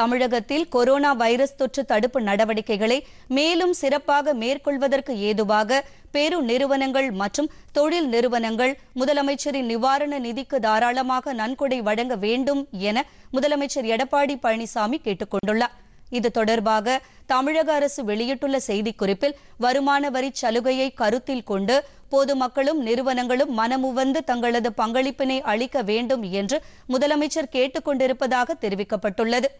தமிழகத்தில் corona virus தொற்று தடுப்பு நடவடிக்கைகளை மேலும் சிறப்பாக மேற்கொள்வதற்கு ஏதுவாக பெரு நிறுவனங்கள் மற்றும் தொழில் நிறுவனங்கள் முதலமைச்சரின் நிவாரண நிதிக்கு தாராளமாக நன்கொடை வழங்க வேண்டும் என முதலமைச்சர் எடப்பாடி பழனிசாமி கேட்டுக் கொண்டுள்ளார் இது தொடர்பாக தமிழக அரசு வெளியிட்டுள்ள செய்திக்குறிப்பில் வருமான வரி சலுகையை கருத்தில் கொண்டு பொதுமக்களும் நிறுவனங்களும் மனமுவந்து தங்களது பங்களிப்பினை அளிக்க வேண்டும் என்று முதலமைச்சர் கேட்டுக்கொண்டிருப்பதாக தெரிவிக்கப்பட்டுள்ளது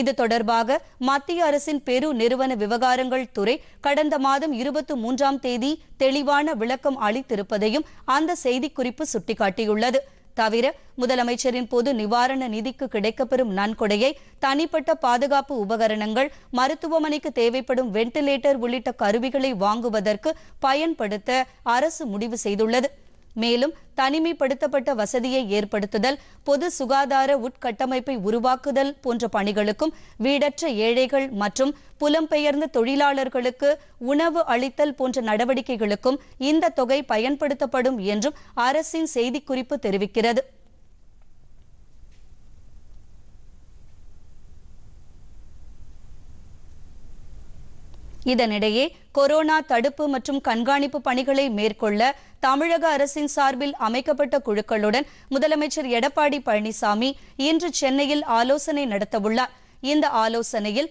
இது தொடர்பாக மத்திய அரசின் பெரு நிறுவன விவகாரங்கள் துறை கடந்த மாதம் இருபத்தி மூன்றாம் தேதி தெளிவான விளக்கம் அளித்திருப்பதையும் அந்த செய்திக்குறிப்பு சுட்டிக்காட்டியுள்ளது தவிர முதலமைச்சரின் பொது நிவாரண நிதிக்கு கிடைக்கப்பெறும் நன்கொடையை தனிப்பட்ட பாதுகாப்பு உபகரணங்கள் மருத்துவமனைக்கு தேவைப்படும் வென்டிலேட்டர் உள்ளிட்ட கருவிகளை வாங்குவதற்கு பயன்படுத்த அரசு முடிவு செய்துள்ளது மேலும் தனிமைப்படுத்தப்பட்ட வசதியை ஏற்படுத்துதல் பொது சுகாதார உட்கட்டமைப்பை உருவாக்குதல் போன்ற பணிகளுக்கும் வீடற்ற ஏழைகள் மற்றும் புலம்பெயர்ந்த தொழிலாளர்களுக்கு உணவு அளித்தல் போன்ற நடவடிக்கைகளுக்கும் இந்த தொகை பயன்படுத்தப்படும் என்றும் அரசின் செய்திக்குறிப்பு தெரிவிக்கிறது இதனிடையே கொரோனா தடுப்பு மற்றும் கண்காணிப்பு பணிகளை மேற்கொள்ள தமிழக அரசின் சார்பில் அமைக்கப்பட்ட குழுக்களுடன் முதலமைச்சர் எடப்பாடி பழனிசாமி இன்று சென்னையில் ஆலோசனை நடத்தவுள்ளார் இந்த ஆலோசனையில்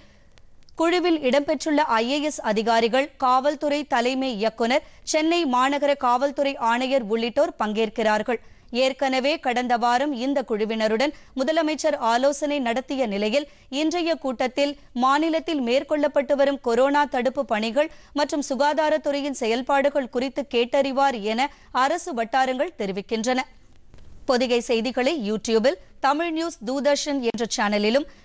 குழுவில் இடம்பெற்றுள்ள ஐஏஎஸ் அதிகாரிகள் காவல்துறை தலைமை இயக்குநர் சென்னை மாநகர காவல்துறை ஆணையர் உள்ளிட்டோர் பங்கேற்கிறார்கள் ஏற்கனவே கடந்த வாரம் இந்த குழுவினருடன் முதலமைச்சர் ஆலோசனை நடத்திய நிலையில் இன்றைய கூட்டத்தில் மாநிலத்தில் மேற்கொள்ளப்பட்டு வரும் கொரோனா தடுப்பு பணிகள் மற்றும் சுகாதாரத்துறையின் செயல்பாடுகள் குறித்து கேட்டறிவார் என அரசு வட்டாரங்கள் தெரிவிக்கின்றன பொதிகை செய்திகளை யூடியூபில் தமிழ் நியூஸ் தூர்தர்ஷன் என்ற சேனலிலும்